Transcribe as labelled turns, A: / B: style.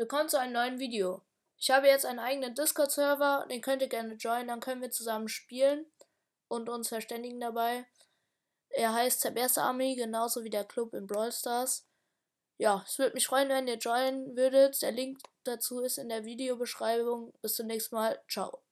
A: Willkommen zu einem neuen Video. Ich habe jetzt einen eigenen Discord-Server, den könnt ihr gerne joinen, dann können wir zusammen spielen und uns verständigen dabei. Er heißt Zerberste Army, genauso wie der Club in Brawl Stars. Ja, es würde mich freuen, wenn ihr joinen würdet. Der Link dazu ist in der Videobeschreibung. Bis zum nächsten Mal. Ciao.